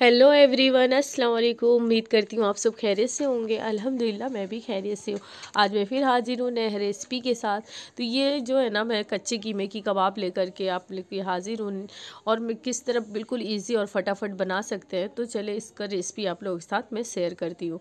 Hello everyone अस्सलाम वालेकुम उम्मीद करती हूँ आप सब खैरियत से होंगे अल्हम्दुलिल्लाह मैं भी खैरियत से हूँ आज मैं फिर हाजिर हूँ नए रेसिपी के साथ तो ये जो है ना मैं कच्चे कीमे की कबाब लेकर के आप लेके हाजिर हूँ और मैं किस तरह बिल्कुल इजी और फटाफट बना सकते हैं तो चले इसका रेसिपी आप लोगों के साथ मैं शेयर करती हूँ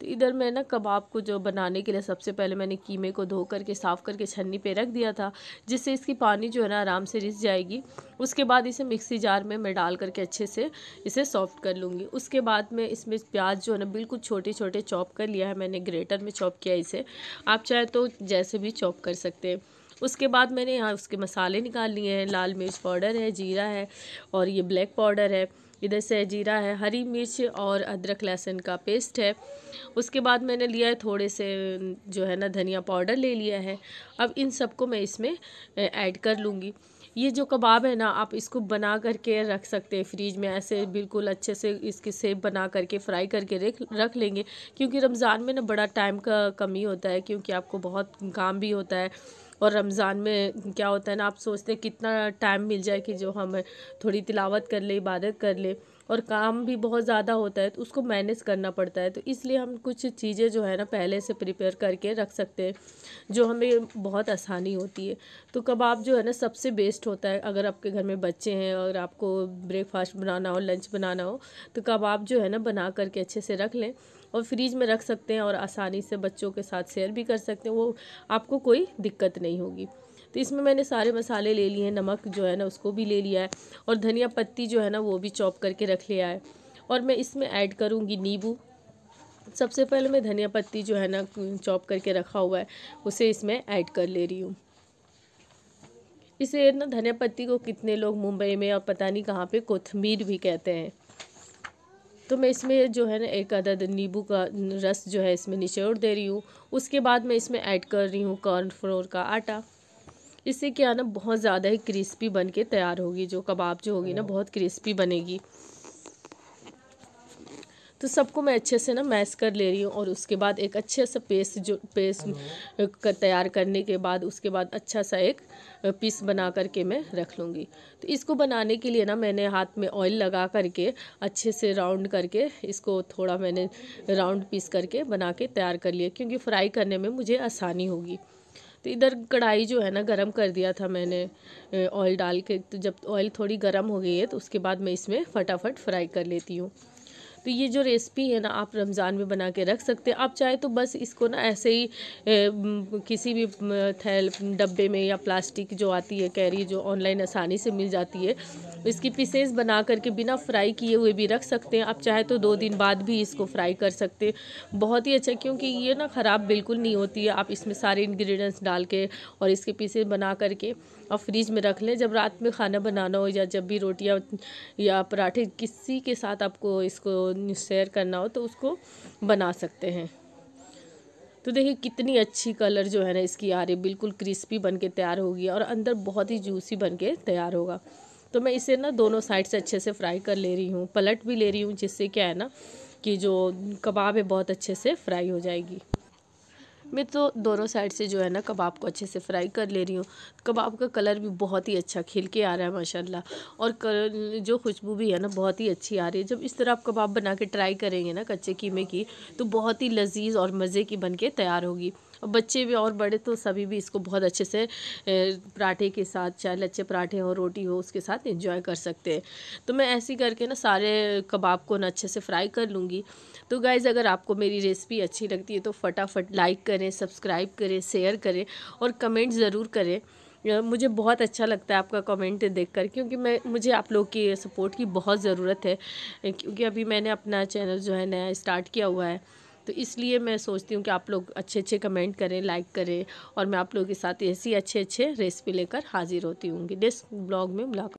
तो इधर मैं ना कबाब को जो बनाने के लिए सबसे पहले मैंने कीमे को धो करके साफ़ करके छन्नी पर रख दिया था जिससे इसकी पानी जो है ना आराम से रिस जाएगी उसके बाद इसे मिक्सी जार में मैं डाल करके अच्छे से इसे सॉफ्ट शिफ्ट कर लूँगी उसके बाद मैं इसमें प्याज जो है ना बिल्कुल छोटे छोटे चॉप कर लिया है मैंने ग्रेटर में चॉप किया इसे आप चाहे तो जैसे भी चॉप कर सकते हैं उसके बाद मैंने यहाँ उसके मसाले निकाल लिए हैं लाल मिर्च पाउडर है जीरा है और ये ब्लैक पाउडर है इधर से जीरा है हरी मिर्च और अदरक लहसुन का पेस्ट है उसके बाद मैंने लिया है थोड़े से जो है ना धनिया पाउडर ले लिया है अब इन सबको मैं इसमें ऐड कर लूँगी ये जो कबाब है ना आप इसको बना करके रख सकते हैं फ्रिज में ऐसे बिल्कुल अच्छे से इसकी सेब बना करके फ्राई करके रख रख लेंगे क्योंकि रमज़ान में ना बड़ा टाइम का कमी होता है क्योंकि आपको बहुत काम भी होता है और रमज़ान में क्या होता है ना आप सोचते हैं कितना टाइम मिल जाए कि जो हम थोड़ी तिलावत कर ले इबादत कर ले और काम भी बहुत ज़्यादा होता है तो उसको मैनेज करना पड़ता है तो इसलिए हम कुछ चीज़ें जो है ना पहले से प्रिपेयर करके रख सकते हैं जो हमें बहुत आसानी होती है तो कबाब जो है ना सबसे बेस्ट होता है अगर आपके घर में बच्चे हैं और आपको ब्रेकफास्ट बनाना हो लंच बनाना हो तो कबाब जो है ना बना करके अच्छे से रख लें और फ्रीज में रख सकते हैं और आसानी से बच्चों के साथ शेयर भी कर सकते हैं वो आपको कोई दिक्कत नहीं होगी तो इसमें मैंने सारे मसाले ले लिए हैं नमक जो है ना उसको भी ले लिया है और धनिया पत्ती जो है ना वो भी चॉप करके रख लिया है और मैं इसमें ऐड करूँगी नींबू सबसे पहले मैं धनिया पत्ती जो है ना चॉप करके रखा हुआ है उसे इसमें ऐड कर ले रही हूँ इसे ना धनिया पत्ती को कितने लोग मुंबई में और पता नहीं कहाँ पे कोथमीर भी कहते हैं तो मैं इसमें जो है ना एक अदद नींबू का रस जो है इसमें निचोड़ दे रही हूँ उसके बाद मैं इसमें ऐड कर रही हूँ कॉर्नफ्लोर का आटा इससे क्या ना बहुत ज़्यादा ही क्रिस्पी बन के तैयार होगी जो कबाब जो होगी ना हाँ। बहुत क्रिस्पी बनेगी तो सबको मैं अच्छे से ना मैश कर ले रही हूँ और उसके बाद एक अच्छे से पेस्ट जो पेस्ट हाँ। कर तैयार करने के बाद उसके बाद अच्छा सा एक पीस बना करके मैं रख लूँगी तो इसको बनाने के लिए ना मैंने हाथ में ऑयल लगा करके अच्छे से राउंड करके इसको थोड़ा मैंने राउंड पीस करके बना के तैयार कर लिया क्योंकि फ्राई करने में मुझे आसानी होगी तो इधर कढ़ाई जो है ना गरम कर दिया था मैंने ऑयल डाल के तो जब ऑयल थोड़ी गरम हो गई है तो उसके बाद मैं इसमें फटाफट फ्राई कर लेती हूँ तो ये जो रेसिपी है ना आप रमज़ान में बना के रख सकते हैं आप चाहे तो बस इसको ना ऐसे ही ए, किसी भी थैल डब्बे में या प्लास्टिक जो आती है कैरी जो ऑनलाइन आसानी से मिल जाती है इसकी पीसेस बना करके बिना फ्राई किए हुए भी रख सकते हैं आप चाहे तो दो दिन बाद भी इसको फ्राई कर सकते बहुत ही अच्छा क्योंकि ये ना ख़राब बिल्कुल नहीं होती है आप इसमें सारे इन्ग्रीडियंट्स डाल के और इसके पीसेस बना करके और फ्रिज में रख लें जब रात में खाना बनाना हो या जब भी रोटियाँ या पराठे किसी के साथ आपको इसको शेयर करना हो तो उसको बना सकते हैं तो देखिए कितनी अच्छी कलर जो है ना इसकी आ रही बिल्कुल क्रिस्पी बन के तैयार होगी और अंदर बहुत ही जूसी बन के तैयार होगा तो मैं इसे ना दोनों साइड से अच्छे से फ्राई कर ले रही हूँ पलट भी ले रही हूँ जिससे क्या है ना कि जो कबाब है बहुत अच्छे से फ्राई हो जाएगी मैं तो दोनों साइड से जो है ना कबाब को अच्छे से फ्राई कर ले रही हूँ कबाब का कलर भी बहुत ही अच्छा खिल के आ रहा है माशाल्लाह और कर, जो खुशबू भी है ना बहुत ही अच्छी आ रही है जब इस तरह आप कबाब बना के ट्राई करेंगे ना कच्चे कीमे की तो बहुत ही लजीज और मज़े की बन के तैयार होगी और बच्चे भी और बड़े तो सभी भी इसको बहुत अच्छे से पराठे के साथ चाहे लच्छे पराठे हो रोटी हो उसके साथ इंजॉय कर सकते हैं तो मैं ऐसे करके ना सारे कबाब को ना अच्छे से फ्राई कर लूँगी तो गाइज़ अगर आपको मेरी रेसिपी अच्छी लगती है तो फटाफट लाइक करें सब्सक्राइब करें शेयर करें और कमेंट ज़रूर करें मुझे बहुत अच्छा लगता है आपका कमेंट देखकर क्योंकि मैं मुझे आप लोग की सपोर्ट की बहुत ज़रूरत है क्योंकि अभी मैंने अपना चैनल जो है नया स्टार्ट किया हुआ है तो इसलिए मैं सोचती हूँ कि आप लोग अच्छे अच्छे कमेंट करें लाइक करें और मैं आप लोगों के साथ ऐसी अच्छे अच्छे रेसिपी लेकर हाजिर होती हूँ नेक्स्ट ब्लॉग में मुलाकात